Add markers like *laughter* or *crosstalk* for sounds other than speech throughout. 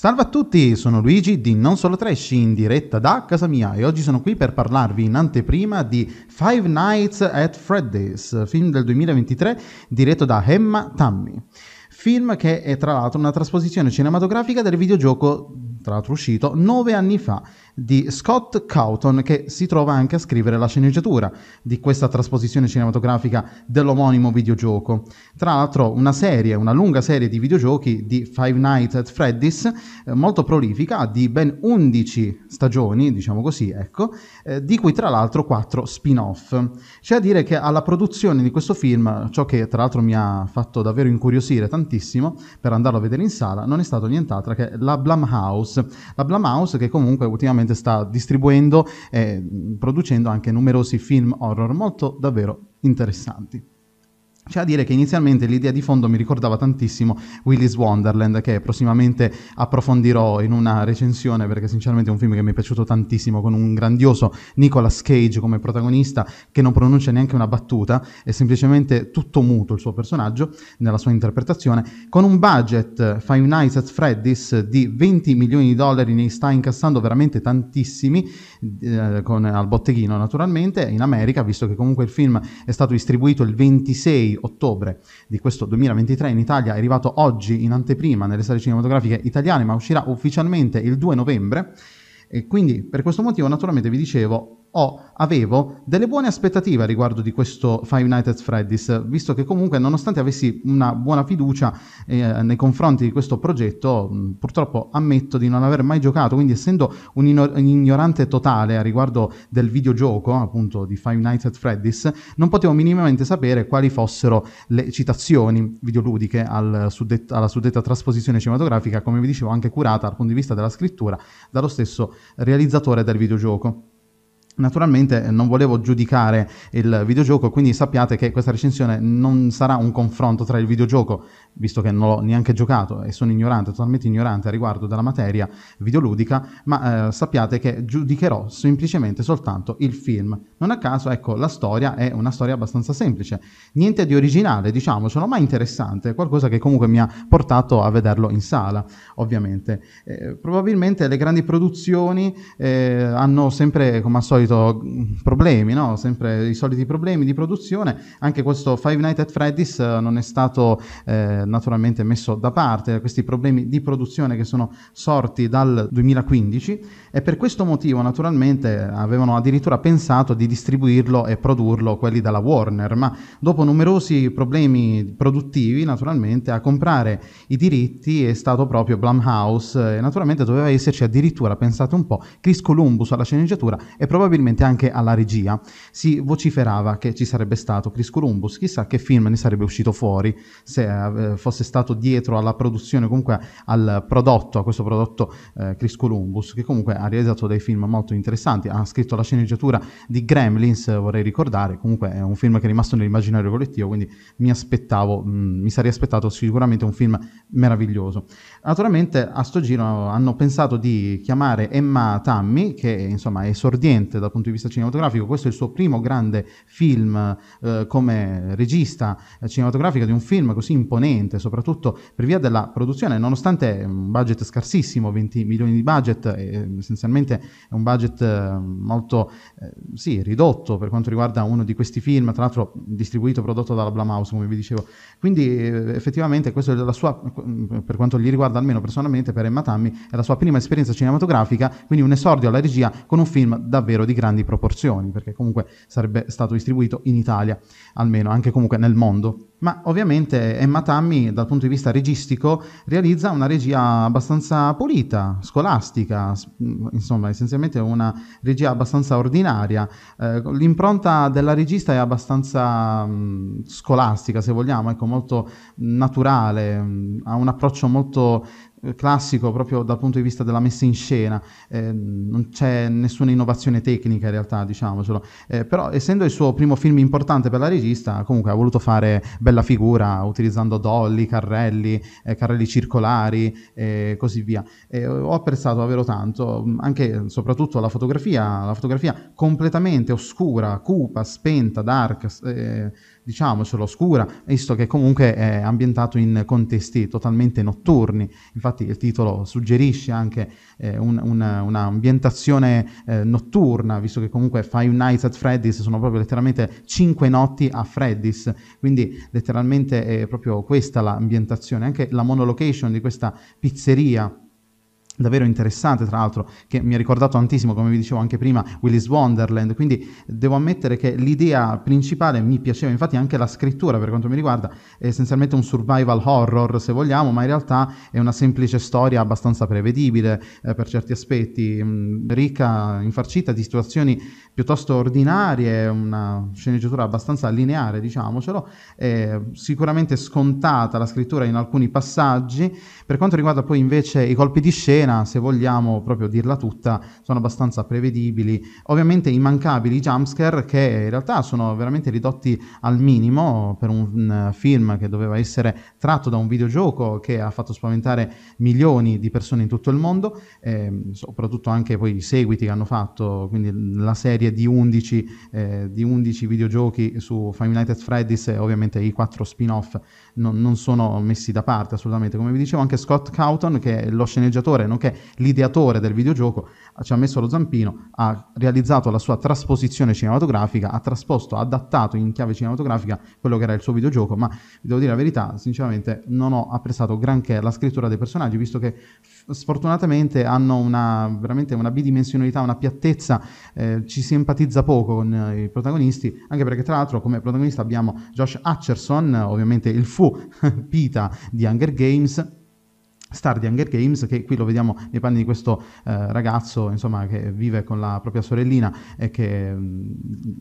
Salve a tutti, sono Luigi di Non Solo Trash in diretta da casa mia e oggi sono qui per parlarvi in anteprima di Five Nights at Freddy's, film del 2023 diretto da Emma Tammy. Film che è tra l'altro una trasposizione cinematografica del videogioco, tra l'altro uscito nove anni fa di Scott Cawthon che si trova anche a scrivere la sceneggiatura di questa trasposizione cinematografica dell'omonimo videogioco. Tra l'altro una serie, una lunga serie di videogiochi di Five Nights at Freddy's eh, molto prolifica di ben 11 stagioni, diciamo così, ecco, eh, di cui tra l'altro 4 spin-off. C'è a dire che alla produzione di questo film, ciò che tra l'altro mi ha fatto davvero incuriosire tantissimo per andarlo a vedere in sala, non è stato nient'altro che la Blumhouse. La Blumhouse che comunque ultimamente attualmente sta distribuendo e mm, producendo anche numerosi film horror molto davvero interessanti. C'è a dire che inizialmente l'idea di fondo mi ricordava tantissimo Willy's Wonderland, che prossimamente approfondirò in una recensione, perché sinceramente è un film che mi è piaciuto tantissimo, con un grandioso Nicolas Cage come protagonista, che non pronuncia neanche una battuta, è semplicemente tutto muto il suo personaggio, nella sua interpretazione, con un budget Five Nights at Freddy's di 20 milioni di dollari, ne sta incassando veramente tantissimi, eh, con, al botteghino naturalmente, in America, visto che comunque il film è stato distribuito il 26 ottobre di questo 2023 in Italia, è arrivato oggi in anteprima nelle sale cinematografiche italiane, ma uscirà ufficialmente il 2 novembre e quindi per questo motivo naturalmente vi dicevo ho, avevo delle buone aspettative riguardo di questo Five Nights at Freddy's, visto che comunque nonostante avessi una buona fiducia eh, nei confronti di questo progetto, mh, mm, purtroppo ammetto di non aver mai giocato, quindi essendo un, ino- un, ignorante totale a riguardo del videogioco, appunto di Five Nights at Freddy's, non potevo minimamente sapere quali fossero le citazioni videoludiche al suddet- alla suddetta trasposizione cinematografica, come vi dicevo anche curata dal punto di vista della scrittura dallo stesso realizzatore del videogioco. Naturalmente eh, non volevo giudicare il videogioco, quindi sappiate che questa recensione non sarà un confronto tra il videogioco, visto che non l'ho neanche giocato e sono ignorante, totalmente ignorante a riguardo della materia videoludica, ma eh, sappiate che giudicherò semplicemente soltanto il film. Non a caso, ecco, la storia è una storia abbastanza semplice, niente di originale, diciamo, diciamocelo, mai interessante, qualcosa che comunque mi ha portato a vederlo in sala, ovviamente. Eh, probabilmente le grandi produzioni eh, hanno sempre, come al solito, solito mm, problemi, no? sempre i soliti problemi di produzione. Anche questo Five Nights at Freddy's eh, non è stato eh, naturalmente messo da parte, questi problemi di produzione che sono sorti dal 2015 e per questo motivo naturalmente avevano addirittura pensato di distribuirlo e produrlo quelli dalla Warner, ma dopo numerosi problemi produttivi naturalmente a comprare i diritti è stato proprio Blumhouse e naturalmente doveva esserci addirittura, pensate un po', Chris Columbus alla sceneggiatura e probabilmente probabilmente anche alla regia, si vociferava che ci sarebbe stato Chris Columbus, chissà che film ne sarebbe uscito fuori se eh, fosse stato dietro alla produzione, comunque al prodotto, a questo prodotto eh, Chris Columbus, che comunque ha realizzato dei film molto interessanti, ha scritto la sceneggiatura di Gremlins, eh, vorrei ricordare, comunque è un film che è rimasto nell'immaginario collettivo, quindi mi aspettavo, mh, mm, mi sarei aspettato sicuramente un film meraviglioso. Naturalmente a sto giro hanno pensato di chiamare Emma Tammy, che insomma è esordiente recente dal punto di vista cinematografico. Questo è il suo primo grande film eh, come regista cinematografico di un film così imponente, soprattutto per via della produzione, nonostante un budget scarsissimo, 20 milioni di budget, eh, essenzialmente è un budget eh, molto eh, sì, ridotto per quanto riguarda uno di questi film, tra l'altro distribuito, e prodotto dalla Blumhouse, come vi dicevo. Quindi eh, effettivamente questo è la sua, per quanto gli riguarda almeno personalmente, per Emma Tammy, è la sua prima esperienza cinematografica, quindi un esordio alla regia con un film davvero di grandi proporzioni, perché comunque sarebbe stato distribuito in Italia, almeno anche comunque nel mondo ma ovviamente Emma Tammy, dal punto di vista registico, realizza una regia abbastanza pulita, scolastica, insomma, essenzialmente una regia abbastanza ordinaria. Eh, l'impronta della regista è abbastanza mh, mm, scolastica, se vogliamo, ecco, molto naturale, mh, mm, ha un approccio molto eh, classico proprio dal punto di vista della messa in scena, eh, non c'è nessuna innovazione tecnica in realtà, diciamocelo, eh, però essendo il suo primo film importante per la regista, comunque ha voluto fare bella figura utilizzando dolly, carrelli, eh, carrelli circolari e eh, così via. ho apprezzato davvero tanto, anche soprattutto la fotografia, la fotografia completamente oscura, cupa, spenta, dark, eh, diciamocelo, oscura, visto che comunque è ambientato in contesti totalmente notturni. Infatti il titolo suggerisce anche eh, un, un, un'ambientazione eh, notturna, visto che comunque Five Nights at Freddy's sono proprio letteralmente cinque notti a Freddy's, quindi letteralmente è proprio questa l'ambientazione, anche la monolocation di questa pizzeria davvero interessante, tra l'altro, che mi ha ricordato tantissimo, come vi dicevo anche prima, Willis Wonderland, quindi devo ammettere che l'idea principale mi piaceva, infatti anche la scrittura per quanto mi riguarda è essenzialmente un survival horror, se vogliamo, ma in realtà è una semplice storia abbastanza prevedibile eh, per certi aspetti, mh, mm, ricca, infarcita di situazioni piuttosto ordinarie, una sceneggiatura abbastanza lineare, diciamocelo, eh, sicuramente scontata la scrittura in alcuni passaggi, per quanto riguarda poi invece i colpi di scena, scena, se vogliamo proprio dirla tutta, sono abbastanza prevedibili. Ovviamente immancabili i jumpscare che in realtà sono veramente ridotti al minimo per un mm, film che doveva essere tratto da un videogioco che ha fatto spaventare milioni di persone in tutto il mondo, ehm, soprattutto anche poi i seguiti che hanno fatto, quindi la serie di 11, eh, di 11 videogiochi su Five Nights at Freddy's e ovviamente i quattro spin-off non, non sono messi da parte assolutamente, come vi dicevo anche Scott Cawthon che è lo sceneggiatore, non nonché l'ideatore del videogioco, eh, ci ha messo lo zampino, ha realizzato la sua trasposizione cinematografica, ha trasposto, ha adattato in chiave cinematografica quello che era il suo videogioco, ma devo dire la verità, sinceramente non ho apprezzato granché la scrittura dei personaggi, visto che sfortunatamente hanno una, veramente una bidimensionalità, una piattezza, eh, ci si empatizza poco con eh, i protagonisti, anche perché tra l'altro come protagonista abbiamo Josh Hutcherson, ovviamente il fu *laughs* Pita di Hunger Games, star di Hunger Games che qui lo vediamo nei panni di questo eh, ragazzo insomma, che vive con la propria sorellina e che mh,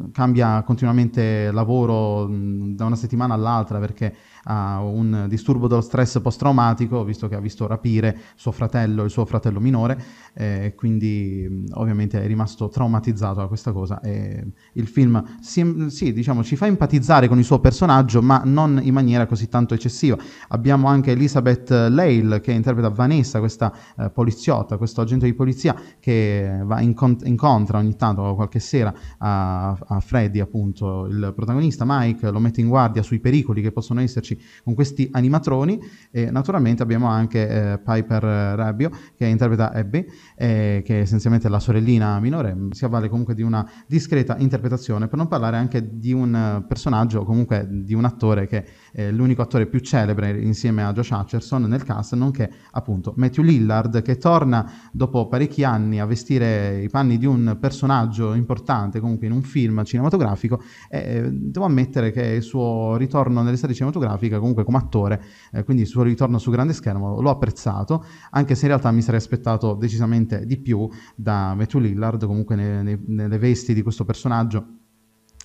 mm, cambia continuamente lavoro mh, mm, da una settimana all'altra perché ha un disturbo dello stress post traumatico visto che ha visto rapire suo fratello il suo fratello minore eh, quindi mh, mm, ovviamente è rimasto traumatizzato da questa cosa e il film si, sì, diciamo, ci fa empatizzare con il suo personaggio ma non in maniera così tanto eccessiva abbiamo anche Elizabeth Lale che interpreta Vanessa, questa eh, poliziotta, questo agente di polizia che va incont- incontra ogni tanto qualche sera a, a Freddy, appunto, il protagonista Mike, lo mette in guardia sui pericoli che possono esserci con questi animatroni e naturalmente abbiamo anche eh, Piper Rabbio che interpreta Abby, eh, che è essenzialmente la sorellina minore, si avvale comunque di una discreta interpretazione, per non parlare anche di un personaggio, comunque di un attore che è eh, l'unico attore più celebre insieme a Josh Hutcherson nel cast, nonché appunto Matthew Lillard che torna dopo parecchi anni a vestire i panni di un personaggio importante comunque in un film cinematografico e eh, devo ammettere che il suo ritorno nelle nell'estate cinematografiche comunque come attore, eh, quindi il suo ritorno su grande schermo l'ho apprezzato, anche se in realtà mi sarei aspettato decisamente di più da Matthew Lillard comunque ne, nelle vesti di questo personaggio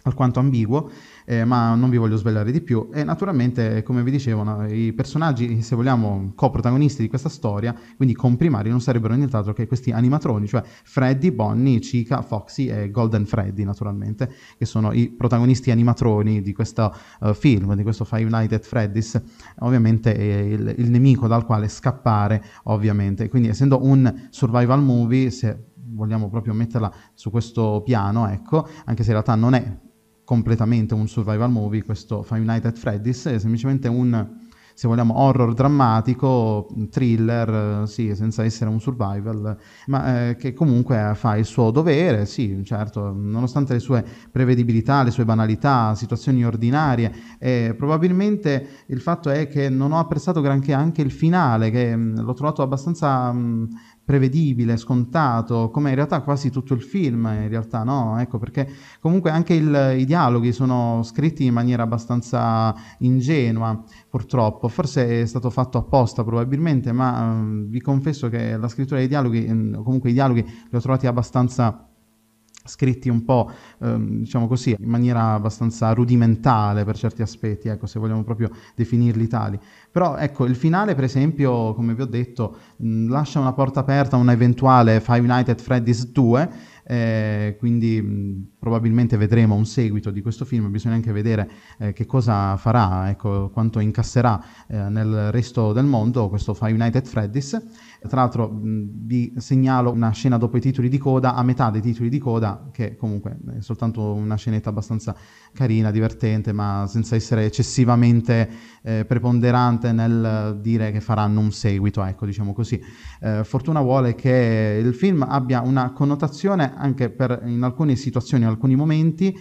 alquanto ambiguo, eh, ma non vi voglio svelare di più. E naturalmente, come vi dicevano, i personaggi, se vogliamo, coprotagonisti di questa storia, quindi comprimari, non sarebbero nient'altro che questi animatroni, cioè Freddy, Bonnie, Chica, Foxy e Golden Freddy, naturalmente, che sono i protagonisti animatroni di questo uh, film, di questo Five Nights at Freddy's. Ovviamente è il, il nemico dal quale scappare, ovviamente. Quindi, essendo un survival movie, se vogliamo proprio metterla su questo piano, ecco, anche se in realtà non è completamente un survival movie, questo Five Nights at Freddy's, è semplicemente un, se vogliamo, horror drammatico, thriller, eh, sì, senza essere un survival, ma eh, che comunque fa il suo dovere, sì, certo, nonostante le sue prevedibilità, le sue banalità, situazioni ordinarie, eh, probabilmente il fatto è che non ho apprezzato granché anche il finale, che mh, mm, l'ho trovato abbastanza... Mh, mm, prevedibile, scontato, come in realtà quasi tutto il film, in realtà no, ecco perché comunque anche il, i dialoghi sono scritti in maniera abbastanza ingenua, purtroppo, forse è stato fatto apposta probabilmente, ma um, vi confesso che la scrittura dei dialoghi, ehm, comunque i dialoghi li ho trovati abbastanza scritti un po', ehm, diciamo così, in maniera abbastanza rudimentale per certi aspetti, ecco, se vogliamo proprio definirli tali. Però ecco, il finale, per esempio, come vi ho detto, mh, lascia una porta aperta a un eventuale Five Nights at Freddy's 2, eh, quindi mh, probabilmente vedremo un seguito di questo film, bisogna anche vedere eh, che cosa farà, ecco, quanto incasserà eh, nel resto del mondo questo Five United at Freddy's. Tra l'altro mh, vi segnalo una scena dopo i titoli di coda, a metà dei titoli di coda, che comunque è soltanto una scenetta abbastanza carina, divertente, ma senza essere eccessivamente eh, preponderante nel dire che faranno un seguito, ecco, diciamo così. Eh, fortuna vuole che il film abbia una connotazione anche per, in alcune situazioni, in alcuni momenti,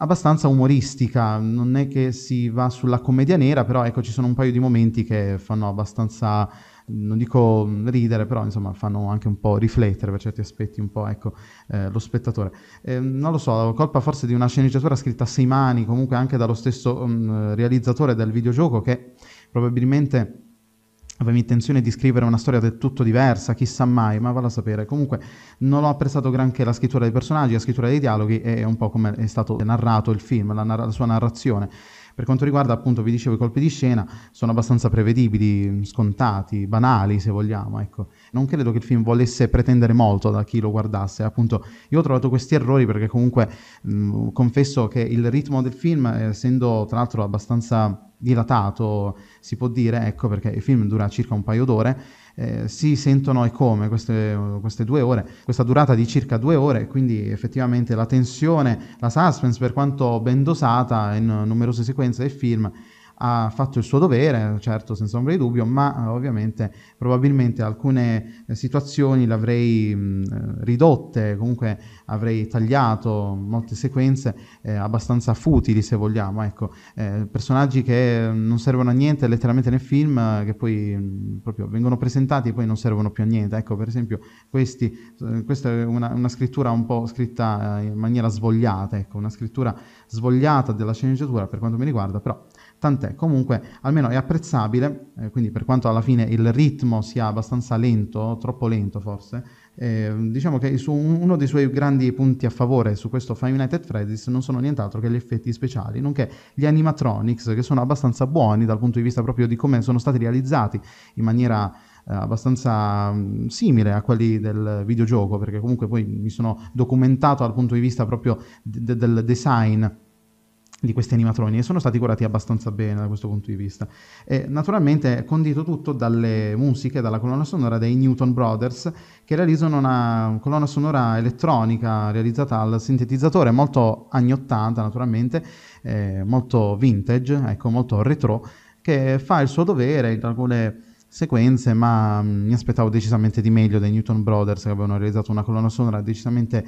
abbastanza umoristica, non è che si va sulla commedia nera, però ecco ci sono un paio di momenti che fanno abbastanza, non dico ridere, però insomma fanno anche un po' riflettere per certi aspetti un po' ecco, eh, lo spettatore. Eh, non lo so, colpa forse di una sceneggiatura scritta a sei mani, comunque anche dallo stesso um, realizzatore del videogioco che probabilmente avevo intenzione di scrivere una storia del tutto diversa, chissà mai, ma vale a sapere. Comunque non ho apprezzato granché la scrittura dei personaggi, la scrittura dei dialoghi e un po' come è stato narrato il film, la, narra- la sua narrazione. Per quanto riguarda, appunto, vi dicevo, i colpi di scena sono abbastanza prevedibili, scontati, banali se vogliamo, ecco. Non credo che il film volesse pretendere molto da chi lo guardasse, appunto. Io ho trovato questi errori perché comunque mh, confesso che il ritmo del film, eh, essendo tra l'altro abbastanza dilatato, si può dire, ecco perché il film dura circa un paio d'ore, eh, si sentono e come queste, queste, due ore, questa durata di circa due ore, quindi effettivamente la tensione, la suspense per quanto ben dosata in numerose sequenze del film ha fatto il suo dovere, certo senza ombra di dubbio, ma eh, ovviamente probabilmente alcune eh, situazioni le avrei mh, eh, ridotte, comunque avrei tagliato molte sequenze eh, abbastanza futili se vogliamo, ecco, eh, personaggi che non servono a niente letteralmente nel film, che poi mh, proprio vengono presentati e poi non servono più a niente, ecco per esempio questi, eh, questa è una, una, scrittura un po' scritta in maniera svogliata, ecco, una scrittura svogliata della sceneggiatura per quanto mi riguarda, però tant'è comunque almeno è apprezzabile eh, quindi per quanto alla fine il ritmo sia abbastanza lento troppo lento forse eh, diciamo che su uno dei suoi grandi punti a favore su questo Five Nights at Freddy's non sono nient'altro che gli effetti speciali nonché gli animatronics che sono abbastanza buoni dal punto di vista proprio di come sono stati realizzati in maniera eh, abbastanza mm, simile a quelli del videogioco, perché comunque poi mi sono documentato dal punto di vista proprio de- del design di questi animatroni e sono stati curati abbastanza bene da questo punto di vista. E, naturalmente è condito tutto dalle musiche, dalla colonna sonora dei Newton Brothers che realizzano una colonna sonora elettronica realizzata al sintetizzatore molto anni 80 naturalmente, eh, molto vintage, ecco, molto retro, che fa il suo dovere in alcune sequenze, ma mm, mi aspettavo decisamente di meglio dei Newton Brothers che avevano realizzato una colonna sonora decisamente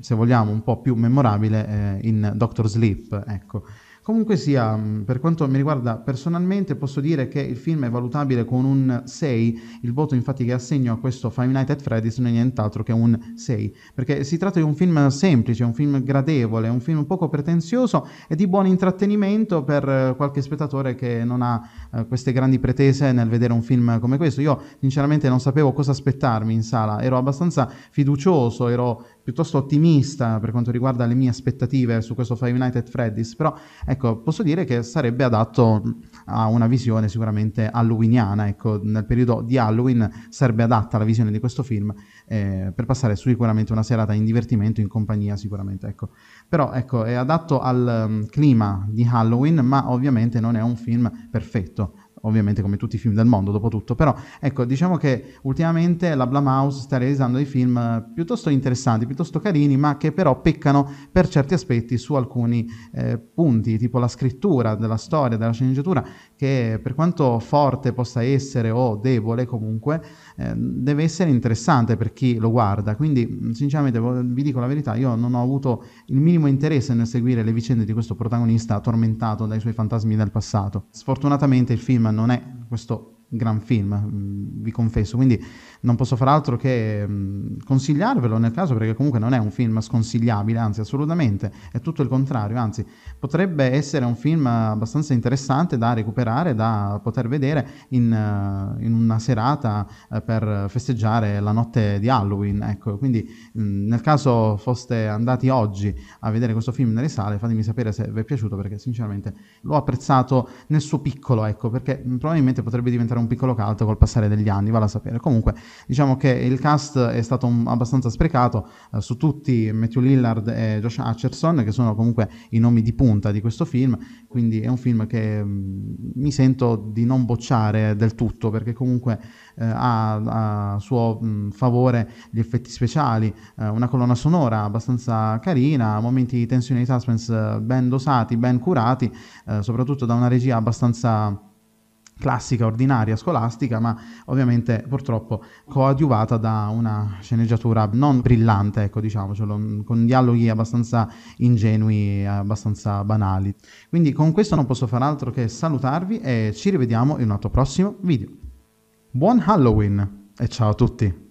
se vogliamo, un po' più memorabile eh, in Doctor Sleep, ecco. Comunque sia, mm, per quanto mi riguarda personalmente, posso dire che il film è valutabile con un 6, il voto infatti che assegno a questo Five Nights at Freddy's non è nient'altro che un 6, perché si tratta di un film semplice, un film gradevole, un film poco pretenzioso e di buon intrattenimento per eh, qualche spettatore che non ha eh, queste grandi pretese nel vedere un film come questo. Io sinceramente non sapevo cosa aspettarmi in sala, ero abbastanza fiducioso, ero piuttosto ottimista per quanto riguarda le mie aspettative su questo Five Nights at Freddy's, però ecco, posso dire che sarebbe adatto a una visione sicuramente halloweeniana, ecco, nel periodo di Halloween sarebbe adatta la visione di questo film eh, per passare sicuramente una serata in divertimento, in compagnia sicuramente, ecco. Però ecco, è adatto al um, clima di Halloween, ma ovviamente non è un film perfetto, ovviamente come tutti i film del mondo dopo tutto, però ecco diciamo che ultimamente la Blumhouse sta realizzando dei film eh, piuttosto interessanti, piuttosto carini, ma che però peccano per certi aspetti su alcuni eh, punti, tipo la scrittura della storia, della sceneggiatura, che per quanto forte possa essere o debole comunque, eh, deve essere interessante per chi lo guarda. Quindi sinceramente vi dico la verità, io non ho avuto il minimo interesse nel seguire le vicende di questo protagonista tormentato dai suoi fantasmi del passato. Sfortunatamente il film non è questo gran film, mm, vi confesso, quindi non posso far altro che mm, consigliarvelo nel caso perché comunque non è un film sconsigliabile, anzi assolutamente, è tutto il contrario, anzi potrebbe essere un film abbastanza interessante da recuperare, da poter vedere in, eh, in una serata eh, per festeggiare la notte di Halloween, ecco, quindi mm, nel caso foste andati oggi a vedere questo film nelle sale fatemi sapere se vi è piaciuto perché sinceramente l'ho apprezzato nel suo piccolo, ecco, perché probabilmente potrebbe diventare sempre un piccolo caldo col passare degli anni, vale a sapere. Comunque, diciamo che il cast è stato un, abbastanza sprecato eh, su tutti Matthew Lillard e Josh Hutcherson, che sono comunque i nomi di punta di questo film, quindi è un film che mh, mm, mi sento di non bocciare del tutto, perché comunque eh, ha a suo mh, mm, favore gli effetti speciali, eh, una colonna sonora abbastanza carina, momenti di tensione e di suspense ben dosati, ben curati, eh, soprattutto da una regia abbastanza classica, ordinaria, scolastica, ma ovviamente purtroppo coadiuvata da una sceneggiatura non brillante, ecco diciamocelo, cioè, con dialoghi abbastanza ingenui, abbastanza banali. Quindi con questo non posso far altro che salutarvi e ci rivediamo in un altro prossimo video. Buon Halloween e ciao a tutti!